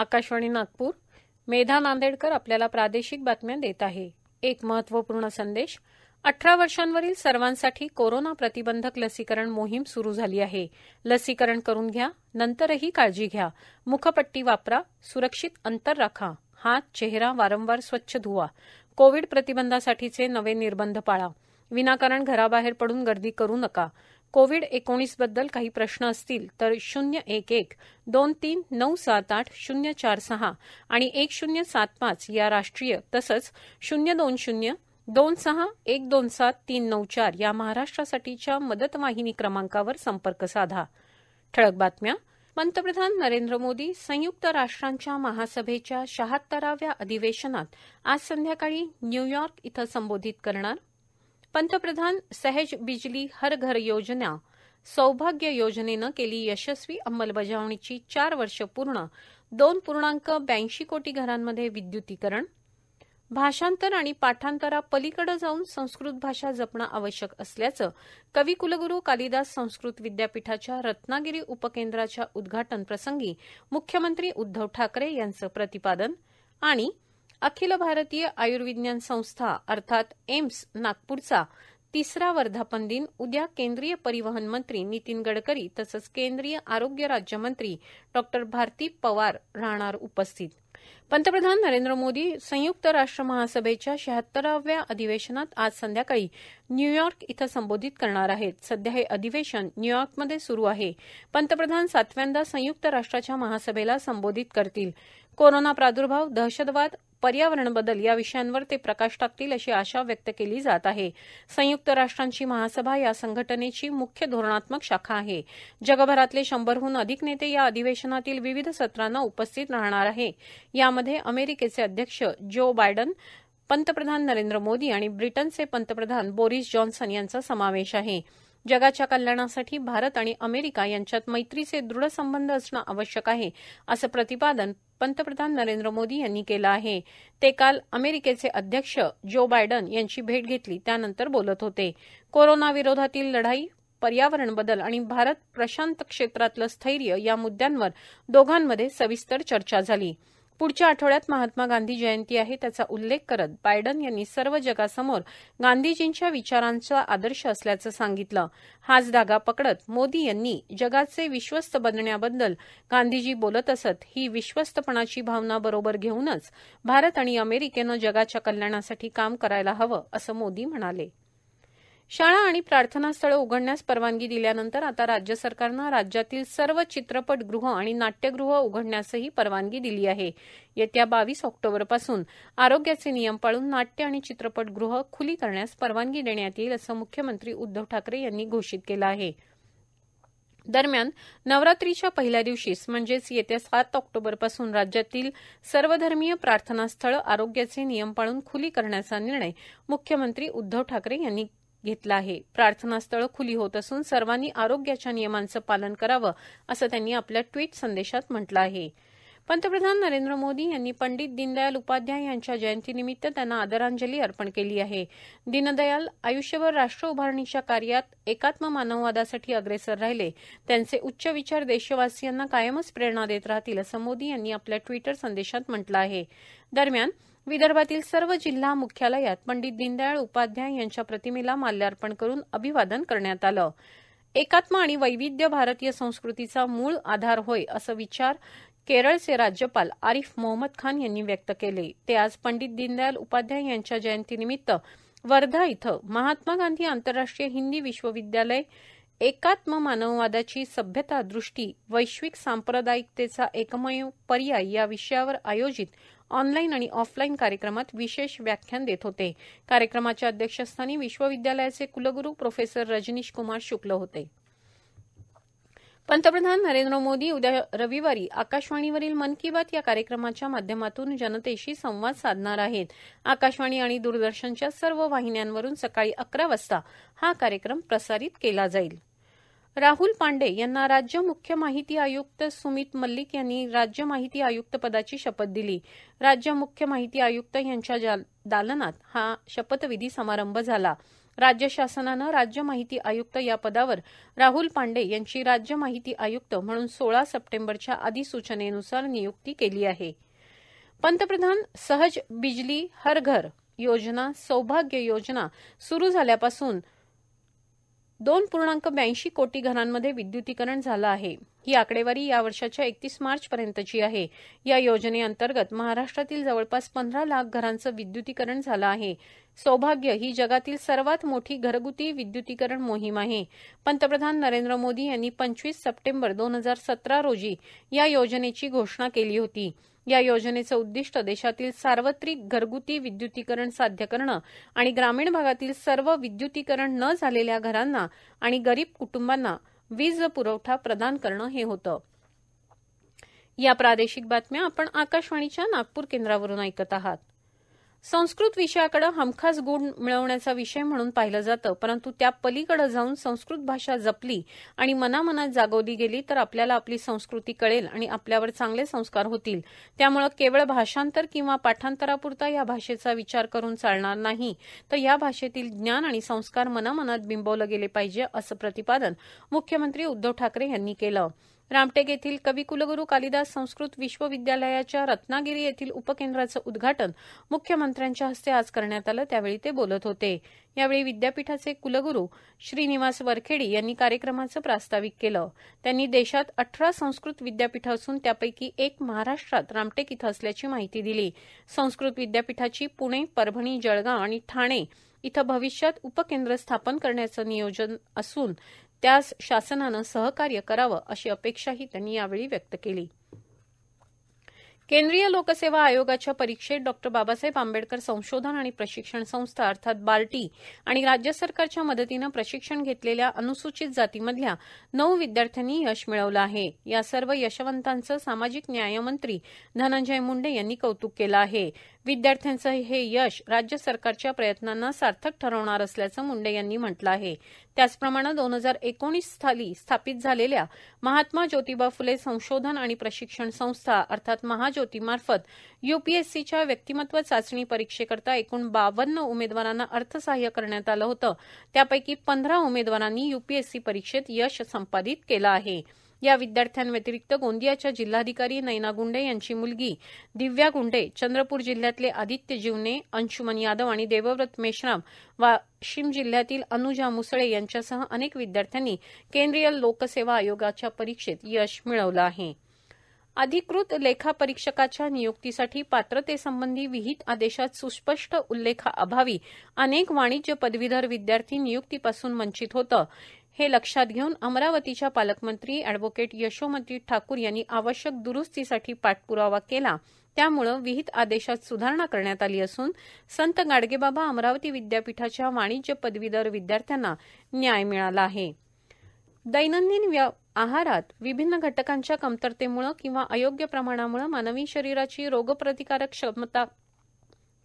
आकाशवाणी नागपूर मेधा नांदेडकर आपल्याला प्रादेशिक बातम्या देत आहे एक महत्वपूर्ण संदेश अठरा वर्षांवरील सर्वांसाठी कोरोना प्रतिबंधक लसीकरण मोहीम सुरू झाली आहे लसीकरण करून घ्या नंतरही काळजी घ्या मुखपट्टी वापरा सुरक्षित अंतर राखा हात चेहरा वारंवार स्वच्छ धुवा कोविड प्रतिबंधासाठीचे नवे निर्बंध पाळा विनाकारण घराबाहेर पडून गर्दी करू नका कोविड एकोणीसबद्दल काही प्रश्न असतील तर शून्य एक एक दोन तीन नऊ सात आठ शून्य चार सहा आणि एक शून्य सात पाच या राष्ट्रीय तसंच शून्य दोन शून्य दोन सहा एक दोन सात तीन नऊ चार या महाराष्ट्रासाठीच्या मदतवाहिनी क्रमांकावर संपर्क साधा ठळक बातम्या पंतप्रधान नरेंद्र मोदी संयुक्त राष्ट्रांच्या महासभेच्या शहात्तराव्या अधिवेशनात आज संध्याकाळी न्यूयॉर्क इथं संबोधित करणार पंतप्रधान सहज बिजली हर घर योजना सौभाग्य योजनेनं केली यशस्वी अंमलबजावणीची चार वर्ष पूर्ण दोन पूर्णांक ब्याऐंशी कोटी घरांमध्ये विद्युतीकरण भाषांतर आणि पाठांतरापलीकडे जाऊन संस्कृत भाषा जपणं आवश्यक असल्याचं कवी कुलगुरू कालिदास संस्कृत विद्यापीठाच्या रत्नागिरी उपकेंद्राच्या उद्घाटन प्रसंगी मुख्यमंत्री उद्धव ठाकरे यांचं प्रतिपादन आणि अखिल भारतीय आयुर्विज्ञान संस्था अर्थात एम्स नागपूरचा तिसरा वर्धापन दिन उद्या केंद्रीय परिवहन मंत्री नितीन गडकरी तसंच केंद्रीय आरोग्य राज्यमंत्री डॉ भारती पवार राहणार उपस्थित पंतप्रधान नरेंद्र मोदी संयुक्त राष्ट्र महासभेच्या शहात्तराव्या अधिवेशनात आज संध्याकाळी न्यूयॉर्क इथं संबोधित करणार आहेत सध्या हे अधिवेशन न्यूयॉर्कमध्ये सुरू आहे पंतप्रधान सातव्यांदा संयुक्त राष्ट्राच्या महासभेला संबोधित करतील कोरोना प्रादुर्भाव दहशतवाद पर्यावरण बदल या विषयांवर ते प्रकाश टाकतील अशी आशा व्यक्त केली जात आहे संयुक्त राष्ट्रांची महासभा या संघटनेची मुख्य धोरणात्मक शाखा आहे जगभरातले शंभरहून अधिक नेते या अधिवेशनातील विविध सत्रांना उपस्थित राहणार आहे यामध्ये अमेरिकेचे अध्यक्ष जो बायडन पंतप्रधान नरेंद्र मोदी आणि ब्रिटनचे पंतप्रधान बोरिस जॉन्सन यांचा समावेश आहे जगाच्या कल्याणासाठी भारत आणि अमेरिका यांच्यात मैत्रीचे दृढ संबंध असणं आवश्यक आहे असं प्रतिपादन पंतप्रधान नरेंद्र मोदी यांनी केलं आहे ते काल अमेरिकेचे अध्यक्ष जो बायडन यांची भेट घेतली त्यानंतर बोलत होते कोरोना विरोधातील लढाई पर्यावरण बदल आणि भारत प्रशांत क्षेत्रातलं स्थैर्य या मुद्यांवर दोघांमध्ये सविस्तर चर्चा झाली पुढच्या आठवड्यात महात्मा गांधी जयंती आहे त्याचा उल्लेख करत बायडन यांनी सर्व जगासमोर गांधीजींच्या विचारांचा आदर्श असल्याचं सांगितलं हाच धागा पकडत मोदी यांनी जगाचे विश्वस्त बनण्याबद्दल गांधीजी बोलत असत ही विश्वस्तपणाची भावना बरोबर घेऊनच भारत आणि अमेरिकेनं जगाच्या कल्याणासाठी काम करायला हवं असं मोदी म्हणाले शाळा आणि प्रार्थनास्थळं उघडण्यास परवानगी दिल्यानंतर आता राज्य सरकारनं राज्यातील सर्व चित्रपटगृह आणि नाट्यगृह उघडण्यासही परवानगी दिली आहे येत्या बावीस ऑक्टोबरपासून आरोग्याचे नियम पाळून नाट्य आणि चित्रपटगृह खुली करण्यास परवानगी देण्यात येईल असं मुख्यमंत्री उद्धव ठाकरे यांनी घोषित केलं आहे दरम्यान नवरात्रीच्या पहिल्या दिवशीच म्हणजेच येत्या सात ऑक्टोबरपासून राज्यातील सर्वधर्मीय प्रार्थनास्थळं आरोग्याचे नियम पाळून खुली करण्याचा निर्णय मुख्यमंत्री उद्धव ठाकरे यांनी घेतला आहे प्रार्थनास्थळं खुली होत असून सर्वांनी आरोग्याच्या नियमांचं पालन करावं असं त्यांनी आपल्या ट्विट संदेशात म्हटलं आहे पंतप्रधान नरेंद्र मोदी यांनी पंडित दीनदयाल उपाध्याय यांच्या जयंतीनिमित्त त्यांना आदरांजली अर्पण केली आहे दीनदयाल आयुष्यभर राष्ट्र उभारणीच्या कार्यात एकात्म मानववादासाठी अग्रेसर राहिले त्यांचे उच्च विचार देशवासियांना कायमच प्रेरणा देत राहतील असं मोदी यांनी आपल्या ट्विटर संदेशात म्हटलं आहे दरम्यान विदर्भातील सर्व जिल्हा मुख्यालयात पंडित दीनदयाळ उपाध्याय यांच्या प्रतिमेला माल्यार्पण करून अभिवादन करण्यात आलं एकात्म आणि वैविध्य भारतीय संस्कृतीचा मूळ आधार होय असं विचार केरळचे राज्यपाल आरिफ मोहम्मद खान यांनी व्यक्त केले ते आज पंडित दीनदयाल उपाध्याय यांच्या जयंतीनिमित्त वर्धा इथं महात्मा गांधी आंतरराष्ट्रीय हिंदी विश्वविद्यालय एकात्म मानववादाची सभ्यता दृष्टी वैश्विक सांप्रदायिकतेचा एकमेव पर्याय या विषयावर आयोजित ऑनलाईन आणि ऑफलाईन कार्यक्रमात विशेष व्याख्यान देत होते कार्यक्रमाच्या अध्यक्षस्थानी विश्वविद्यालयाचे कुलगुरू प्रोफेसर रजनीश कुमार शुक्ल होते पंतप्रधान नरेंद्र मोदी उद्या रविवारी आकाशवाणीवरील मन की बात या कार्यक्रमाच्या माध्यमातून जनतेशी संवाद साधणार आहेत आकाशवाणी आणि दूरदर्शनच्या सर्व वाहिन्यांवरून सकाळी अकरा वाजता हा कार्यक्रम प्रसारित केला जाईल राहुल पांडे यांना राज्य मुख्य माहिती आयुक्त सुमित मल्लिक यांनी राज्य माहिती आयुक्त पदाची शपथ दिली राज्य मुख्य माहिती आयुक्त यांच्या दालनात हा शपथविधी समारंभ झाला राज्य शासनानं राज्य माहिती आयुक्त या पदावर राहुल पांडे यांची राज्य माहिती आयुक्त म्हणून सोळा सप्टेंबरच्या अधिसूचनेनुसार नियुक्ती केली आहे पंतप्रधान सहज बिजली हर घर योजना सौभाग्य योजना सुरू झाल्यापासून दोन पूर्णांक ब्याऐंशी कोटी घरांमध्ये विद्युतीकरण झालं आहे ही आकडेवारी या वर्षाच्या एकतीस मार्च पर्यंतची आहे या योजनेअंतर्गत महाराष्ट्रातील जवळपास पंधरा लाख घरांचं विद्युतीकरण झालं आहे सौभाग्य ही जगातील सर्वात मोठी घरगुती विद्युतीकरण मोहीम आहे पंतप्रधान नरेंद्र मोदी यांनी पंचवीस सप्टेंबर दोन हजार सतरा रोजी या योजनेची घोषणा केली होती या योजनेचं उद्दिष्ट देशातील सार्वत्रिक घरगुती विद्युतीकरण साध्य करणं आणि ग्रामीण भागातील सर्व विद्युतीकरण न झालेल्या घरांना आणि गरीब कुटुंबांना वीज पुरवठा प्रदान करणं हे होतं या प्रादेशिक बातम्या आपण आकाशवाणीच्या नागपूर केंद्रावरून ऐकत आहात संस्कृत विषयाकडे हमखास गुण मिळवण्याचा विषय म्हणून पाहिलं जातं परंतु त्या पलीकडे जाऊन संस्कृत भाषा जपली आणि मनामनात जागवली गेली तर आपल्याला आपली संस्कृती कळेल आणि आपल्यावर चांगले संस्कार होतील त्यामुळे केवळ भाषांतर किंवा पाठांतरापुरता या भाषेचा विचार करून चालणार नाही तर या भाषेतील ज्ञान आणि संस्कार मनामनात बिंबवलं गेले पाहिजे असं प्रतिपादन मुख्यमंत्री उद्धव ठाकरे यांनी केलं रामटेक येथील कुलगुरु कालिदास संस्कृत विश्वविद्यालयाच्या रत्नागिरी येथील उपकेंद्राचं उद्घाटन मुख्यमंत्र्यांच्या हस्ते आज करण्यात आले त्यावेळी ते बोलत होते यावेळी विद्यापीठाचे कुलगुरु श्रीनिवास वरखेडी यांनी कार्यक्रमाचे प्रास्ताविक केले त्यांनी देशात अठरा संस्कृत विद्यापीठे असून त्यापैकी एक महाराष्ट्रात रामटेक इथं असल्याची माहिती दिली संस्कृत विद्यापीठाची पुणे परभणी जळगाव आणि ठाणे इथं भविष्यात उपकेंद्र स्थापन करण्याचं नियोजन असून त्यास शासनानं सहकार्य करावं अशी अपेक्षाही त्यांनी यावेळी व्यक्त केली केंद्रीय लोकसेवा आयोगाच्या परीक्षेत डॉ बाबासाहेब आंबेडकर संशोधन आणि प्रशिक्षण संस्था अर्थात बार्टी आणि राज्य सरकारच्या मदतीनं प्रशिक्षण घेतलेल्या अनुसूचित जातीमधल्या नऊ विद्यार्थ्यांनी यश मिळवलं आहे या सर्व यशवंतांचं सामाजिक न्यायमंत्री धनंजय मुंडे यांनी कौतुक केलं आहे विद्यार्थ्यांचं हे यश राज्य सरकारच्या प्रयत्नांना सार्थक ठरवणार असल्याचं मुंडे यांनी म्हटलं आहे त्याचप्रमाणे दोन हजार एकोणीस साली स्थापित झालेल्या महात्मा ज्योतिबा फुले संशोधन आणि प्रशिक्षण संस्था अर्थात महाज्योतीमार्फत युपीएससीच्या व्यक्तिमत्व चाचणी परीक्षेकरता एकूण बावन्न उमेदवारांना अर्थसहाय्य करण्यात आलं होतं त्यापैकी पंधरा उमेदवारांनी युपीएससी परीक्षेत यश संपादित केलं आहे या विद्यार्थ्यांव्यतिरिक्त गोंदियाच्या जिल्हाधिकारी नैना ग्ंडे यांची मुलगी दिव्या गुंडे चंद्रपूर जिल्ह्यातले आदित्य जीवने अंशुमन यादव आणि देवव्रत मेश्राम वाशिम जिल्ह्यातील अनुजा मुसळे यांच्यासह अनेक विद्यार्थ्यांनी केंद्रीय लोकसेवा आयोगाच्या परीक्षेत यश मिळवलं आहे अधिकृत लेखा परीक्षकाच्या नियुक्तीसाठी पात्रतेसंबंधी विहित आदेशात सुस्पष्ट उल्लेखाअभावी अनेक वाणिज्य पदवीधर विद्यार्थी नियुक्तीपासून वंचित होतं हे लक्षात घेऊन अमरावतीच्या पालकमंत्री अॅडव्होकेट यशोमती ठाकूर यांनी आवश्यक दुरुस्तीसाठी पाठप्रावा केला त्यामुळे विहित आदेशात सुधारणा करण्यात आली असून संत गाडगेबाबा अमरावती विद्यापीठाच्या वाणिज्य पदवीधर विद्यार्थ्यांना न्याय मिळाला आहे दैनंदिन आहारात विभिन्न घटकांच्या कमतरतेमुळे किंवा अयोग्य प्रमाणामुळे मानवी शरीराची रोगप्रतिकारक क्षमता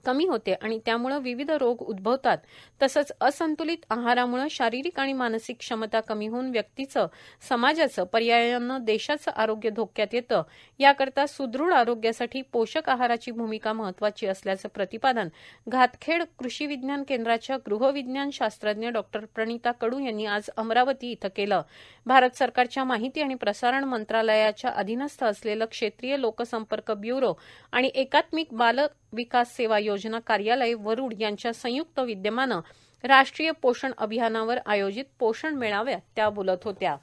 कमी होते आणि त्यामुळे विविध रोग उद्भवतात तसंच असंतुलित आहारामुळे शारीरिक आणि मानसिक क्षमता कमी होऊन व्यक्तीचं समाजाचं पर्यायानं देशाचं आरोग्य धोक्यात येतं याकरता सुदृढ आरोग्यासाठी पोषक आहाराची भूमिका महत्वाची असल्याचं प्रतिपादन घातखेड कृषी विज्ञान केंद्राच्या गृहविज्ञान शास्त्रज्ञ डॉक्टर प्रणिता कडू यांनी आज अमरावती इथं केलं भारत सरकारच्या माहिती आणि प्रसारण मंत्रालयाच्या अधीनस्थ असलेलं क्षेत्रीय लोकसंपर्क ब्युरो आणि एकात्मिक बालक विकास सेवा योजना कार्यालय वरुड यांच्या संयुक्त विद्यमानं राष्ट्रीय पोषण अभियानावर आयोजित पोषण मेळाव्यात त्या बोलत होत्या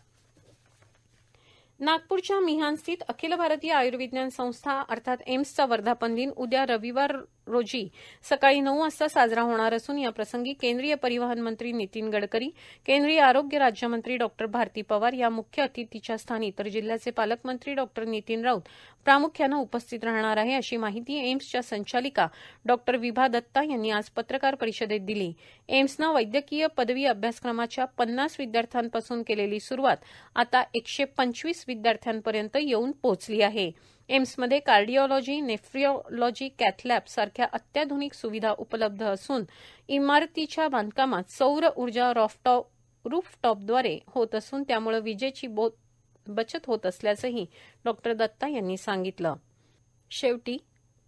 नागपूरच्या स्थित अखिल भारतीय आयुर्विज्ञान संस्था अर्थात एम्सचा वर्धापन दिन उद्या रविवार रोजी सकाळी नऊ वाजता साजरा होणार असून याप्रसंगी केंद्रीय परिवहन मंत्री नितीन गडकरी केंद्रीय आरोग्य राज्यमंत्री डॉक्टर भारती पवार या मुख्य अतिथीच्या स्थानी तर जिल्ह्याचे पालकमंत्री डॉक्टर नितीन राऊत प्रामुख्यानं उपस्थित राहणार आहे अशी माहिती एम्सच्या संचालिका डॉक्टर विभा दत्ता यांनी आज पत्रकार परिषदेत दिली एम्सनं वैद्यकीय पदवी अभ्यासक्रमाच्या पन्नास विद्यार्थ्यांपासून केलेली सुरुवात आता एकशे पंचवीस विद्यार्थ्यांपर्यंत येऊन पोहोचली आहे एम्समध्ये कार्डिओलॉजी नेफ्रिओलॉजी कॅथलॅब सारख्या अत्याधुनिक सुविधा उपलब्ध असून इमारतीच्या बांधकामात सौर ऊर्जा रूफटॉपद्वारे होत असून त्यामुळे विजेची बचत होत असल्याचंही डॉक्टर दत्ता यांनी सांगितलं शेवटी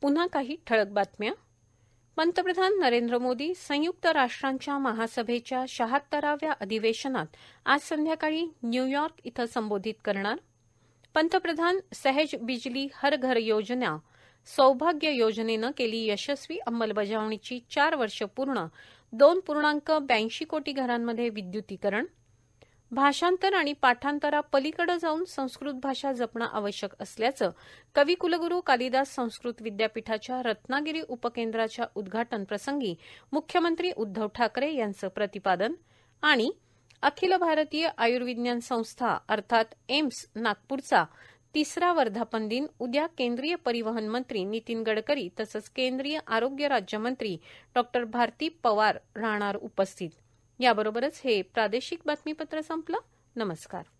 पुन्हा काही ठळक बातम्या पंतप्रधान नरेंद्र मोदी संयुक्त राष्ट्रांच्या महासभेच्या शहात्तराव्या अधिवेशनात आज संध्याकाळी न्यूयॉर्क इथं संबोधित करणार पंतप्रधान सहज बिजली हर घर योजना सौभाग्य योजनेनं केली यशस्वी अंमलबजावणीची चार वर्ष पूर्ण दोन पूर्णांक ब्याऐंशी कोटी घरांमध्ये विद्युतीकरण भाषांतर आणि पाठांतरापलीकडे जाऊन संस्कृत भाषा जपणं आवश्यक असल्याचं कविकुलगुरू कालिदास संस्कृत विद्यापीठाच्या रत्नागिरी उपकेंद्राच्या उद्घाटन प्रसंगी मुख्यमंत्री उद्धव ठाकरे यांचं प्रतिपादन आणि अखिल भारतीय आयुर्विज्ञान संस्था अर्थात एम्स नागपूरचा तिसरा वर्धापन दिन उद्या केंद्रीय परिवहन मंत्री नितीन गडकरी तसंच केंद्रीय आरोग्य राज्यमंत्री डॉक्टर भारती पवार राहणार उपस्थित याबरोबरच हे प्रादेशिक बातमीपत्र संपलं नमस्कार